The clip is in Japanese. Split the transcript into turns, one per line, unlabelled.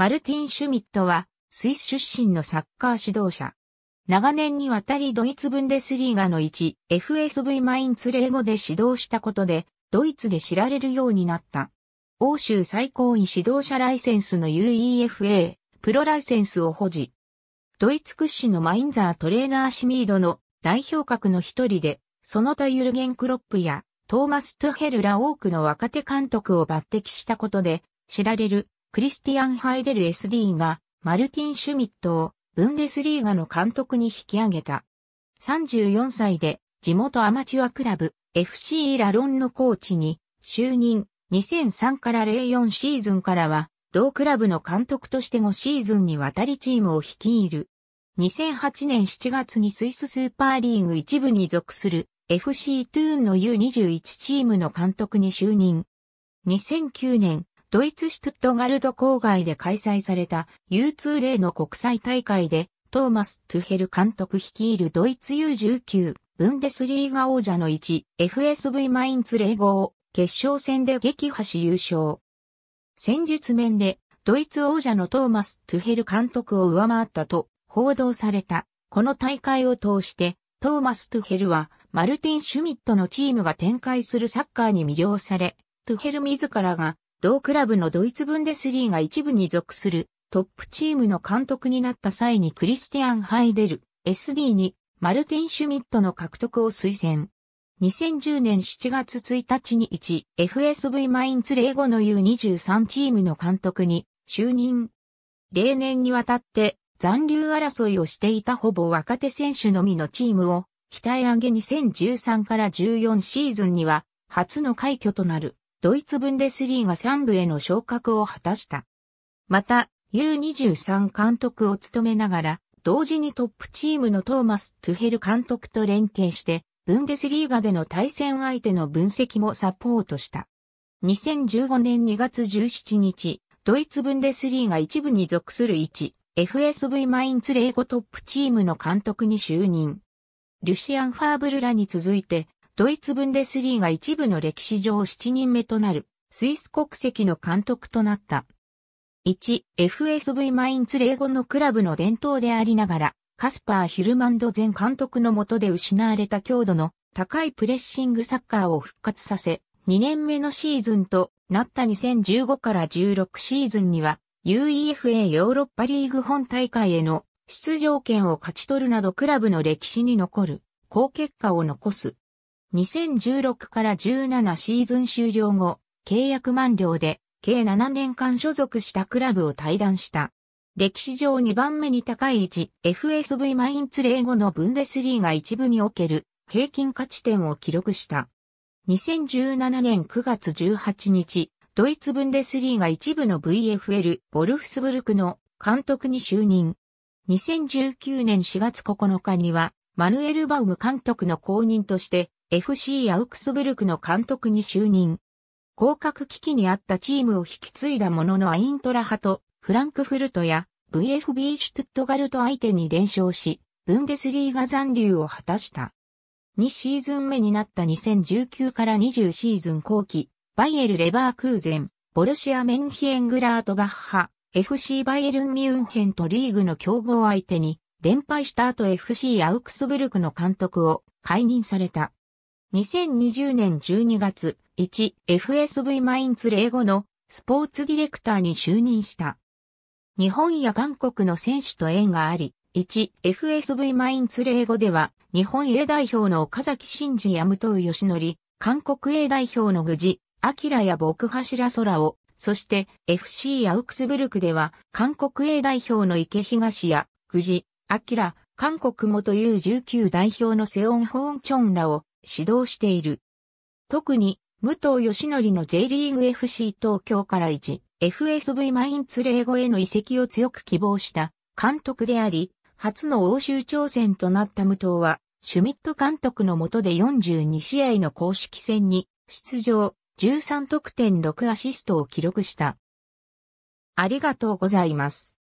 マルティン・シュミットは、スイス出身のサッカー指導者。長年にわたりドイツンデスリーガの1、FSV マインツレーゴで指導したことで、ドイツで知られるようになった。欧州最高位指導者ライセンスの UEFA、プロライセンスを保持。ドイツ屈指のマインザートレーナーシミードの代表格の一人で、その他ユルゲン・クロップやトーマス・トゥヘルら多くの若手監督を抜擢したことで知られるクリスティアン・ハイデル SD がマルティン・シュミットをブンデスリーガの監督に引き上げた。34歳で地元アマチュアクラブ FC ラロンのコーチに就任2003から04シーズンからは同クラブの監督として5シーズンにわたりチームを率いる。2008年7月にスイススーパーリーグ一部に属する FC トゥーンの U21 チームの監督に就任。2009年ドイツシュトゥットガルド郊外で開催された U2 例の国際大会で、トーマス・トゥヘル監督率いるドイツ U19、ブンデスリーガ王者の1、FSV マインツ0を決勝戦で撃破し優勝。戦術面で、ドイツ王者のトーマス・トゥヘル監督を上回ったと報道された。この大会を通して、トーマス・トゥヘルは、マルティン・シュミットのチームが展開するサッカーに魅了され、トゥヘル自らが同クラブのドイツブンデスリーが一部に属するトップチームの監督になった際にクリスティアン・ハイデル、SD にマルティン・シュミットの獲得を推薦。2010年7月1日に 1FSV マインツ05の U23 チームの監督に就任。例年にわたって残留争いをしていたほぼ若手選手のみのチームを鍛え上げ2013から14シーズンには初の快挙となるドイツブンデスリーガ3部への昇格を果たした。また、U23 監督を務めながら、同時にトップチームのトーマス・トゥヘル監督と連携して、ブンデスリーガでの対戦相手の分析もサポートした。2015年2月17日、ドイツブンデスリーガ1部に属する1、FSV マインツ05トップチームの監督に就任。リュシアン・ファーブルらに続いて、ドイツ・ブンデスリーが一部の歴史上7人目となる、スイス国籍の監督となった。1、FSV マインツ英語のクラブの伝統でありながら、カスパー・ヒルマンド前監督の下で失われた強度の高いプレッシングサッカーを復活させ、2年目のシーズンとなった2015から16シーズンには、UEFA ヨーロッパリーグ本大会への出場権を勝ち取るなどクラブの歴史に残る好結果を残す。2016から17シーズン終了後、契約満了で、計7年間所属したクラブを退団した。歴史上2番目に高い位置、FSV マインツレー後のブンデスリーが一部における平均価値点を記録した。2017年9月18日、ドイツブンデスリーが一部の VFL、ボルフスブルクの監督に就任。2019年4月9日には、マヌエル・バウム監督の後任として、FC アウクスブルクの監督に就任。降格危機にあったチームを引き継いだもののアイントラ派とフランクフルトや VFB シュトゥットガルト相手に連勝し、ブンデスリーガ残留を果たした。2シーズン目になった2019から20シーズン後期、バイエル・レバークーゼン、ボルシア・メンヒエングラート・バッハ、FC バイエルン・ミュンヘンとリーグの競合相手に連敗した後 FC アウクスブルクの監督を解任された。2020年12月 1FSV マインツー後のスポーツディレクターに就任した。日本や韓国の選手と縁があり、1FSV マインツー。後では日本 A 代表の岡崎真嗣や武藤義則、韓国 A 代表の具志、明や僕柱空を、そして FC アウクスブルクでは韓国 A 代表の池東や具志、明、韓国元 U19 代表のセオン・ホーンチョンらを指導している。特に、武藤義則の J リーグ FC 東京から一 FSV マインツレーゴへの移籍を強く希望した監督であり、初の欧州挑戦となった武藤は、シュミット監督の下で42試合の公式戦に出場、13得点6アシストを記録した。ありがとうございます。